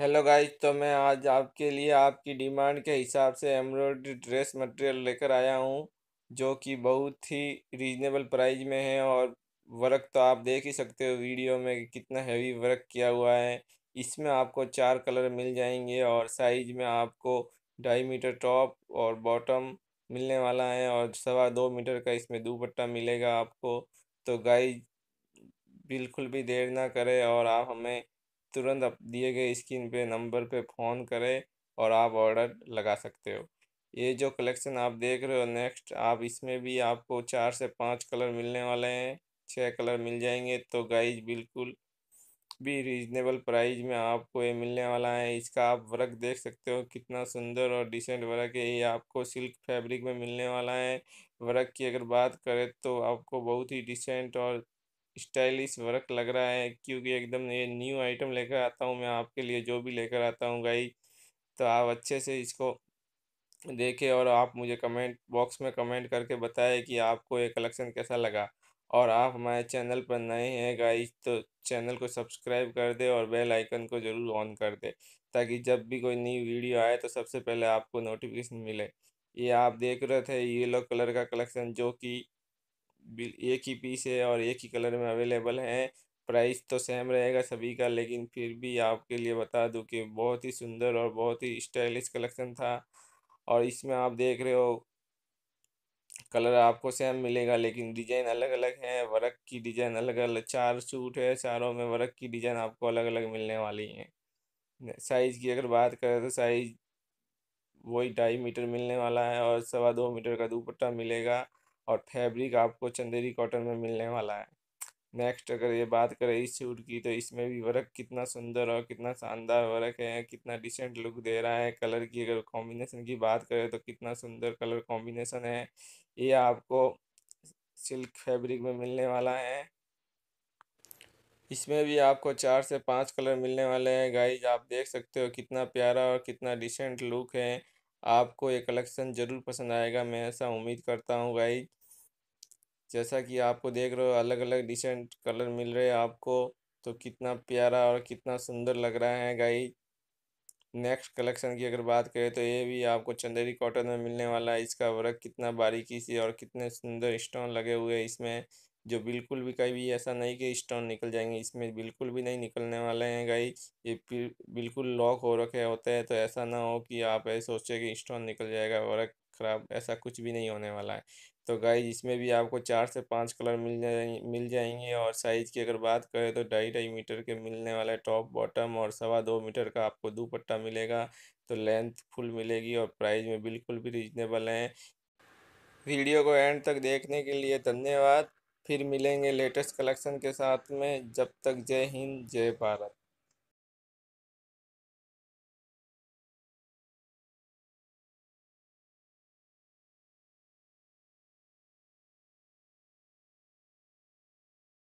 hello guys तो मैं आज आपके लिए आपकी डिमांड के हिसाब से एम्ब्रॉयडरी ड्रेस मटेरियल लेकर आया हूँ जो कि बहुत ही रीजनेबल प्राइस में है और वर्क तो आप देख ही सकते हो वीडियो में कितना हैवी वर्क किया हुआ है इसमें आपको चार कलर मिल जाएंगे और साइज में आपको ढाई मीटर टॉप और बॉटम मिलने वाला है और सवा दो मीटर का इसमें दुपट्टा मिलेगा आपको तो गाइज बिल्कुल भी देर ना करें और आप हमें तुरंत आप दिए गए स्क्रीन पे नंबर पे फ़ोन करें और आप ऑर्डर लगा सकते हो ये जो कलेक्शन आप देख रहे हो नेक्स्ट आप इसमें भी आपको चार से पाँच कलर मिलने वाले हैं छः कलर मिल जाएंगे तो गाइज बिल्कुल भी रीजनेबल प्राइस में आपको ये मिलने वाला है इसका आप वर्क देख सकते हो कितना सुंदर और डिसेंट वर्क है ये आपको सिल्क फैब्रिक में मिलने वाला है वर्क की अगर बात करें तो आपको बहुत ही डिसेंट और स्टाइलिश वर्क लग रहा है क्योंकि एकदम ये न्यू आइटम लेकर आता हूँ मैं आपके लिए जो भी लेकर आता हूँ गाई तो आप अच्छे से इसको देखें और आप मुझे कमेंट बॉक्स में कमेंट करके बताएं कि आपको ये कलेक्शन कैसा लगा और आप हमारे चैनल पर नए हैं गाई तो चैनल को सब्सक्राइब कर दे और बेल आइकन को ज़रूर ऑन कर दे ताकि जब भी कोई नई वीडियो आए तो सबसे पहले आपको नोटिफिकेशन मिले ये आप देख रहे थे येलो कलर का कलेक्शन जो कि एक ही पीस है और एक ही कलर में अवेलेबल है प्राइस तो सेम रहेगा सभी का लेकिन फिर भी आपके लिए बता दूं कि बहुत ही सुंदर और बहुत ही स्टाइलिश कलेक्शन था और इसमें आप देख रहे हो कलर आपको सेम मिलेगा लेकिन डिजाइन अलग अलग है वर्क की डिजाइन अलग अलग चार सूट है चारों में वर्क की डिजाइन आपको अलग अलग मिलने वाली है साइज़ की अगर बात करें तो साइज़ वही ढाई मीटर मिलने वाला है और सवा दो मीटर का दुपट्टा मिलेगा और फैब्रिक आपको चंदेरी कॉटन में मिलने वाला है नेक्स्ट अगर ये बात करें इस सूट की तो इसमें भी वर्क कितना सुंदर और कितना शानदार वर्क है कितना डिसेंट लुक दे रहा है कलर की अगर कॉम्बिनेशन की बात करें तो कितना सुंदर कलर कॉम्बिनेशन है ये आपको सिल्क फैब्रिक में मिलने वाला है इसमें भी आपको चार से पांच कलर मिलने वाले हैं गाइज आप देख सकते हो कितना प्यारा और कितना डिसेंट लुक है आपको ये कलेक्शन ज़रूर पसंद आएगा मैं ऐसा उम्मीद करता हूँ गाई जैसा कि आपको देख रहे हो अलग अलग डिसेंट कलर मिल रहे हैं आपको तो कितना प्यारा और कितना सुंदर लग रहा है गाई नेक्स्ट कलेक्शन की अगर बात करें तो ये भी आपको चंदेरी कॉटन में मिलने वाला है इसका वर्क कितना बारीकी से और कितने सुंदर स्टोन लगे हुए हैं इसमें जो बिल्कुल भी कहीं भी ऐसा नहीं कि स्टोन निकल जाएंगे इसमें बिल्कुल भी नहीं निकलने वाले हैं गाई ये बिल्कुल लॉक हो रखे होते हैं तो ऐसा ना हो कि आप ऐसे सोचें कि स्टोन निकल जाएगा और ख़राब ऐसा कुछ भी नहीं होने वाला है तो गाई इसमें भी आपको चार से पाँच कलर मिल जाएंगे मिल जाएंगे और साइज़ की अगर बात करें तो ढाई ढाई मीटर के मिलने वाला टॉप बॉटम और सवा दो मीटर का आपको दुपट्टा मिलेगा तो लेंथ फुल मिलेगी और प्राइस में बिल्कुल भी रिजनेबल है वीडियो को एंड तक देखने के लिए धन्यवाद फिर मिलेंगे लेटेस्ट कलेक्शन के साथ में जब तक जय हिंद जय भारत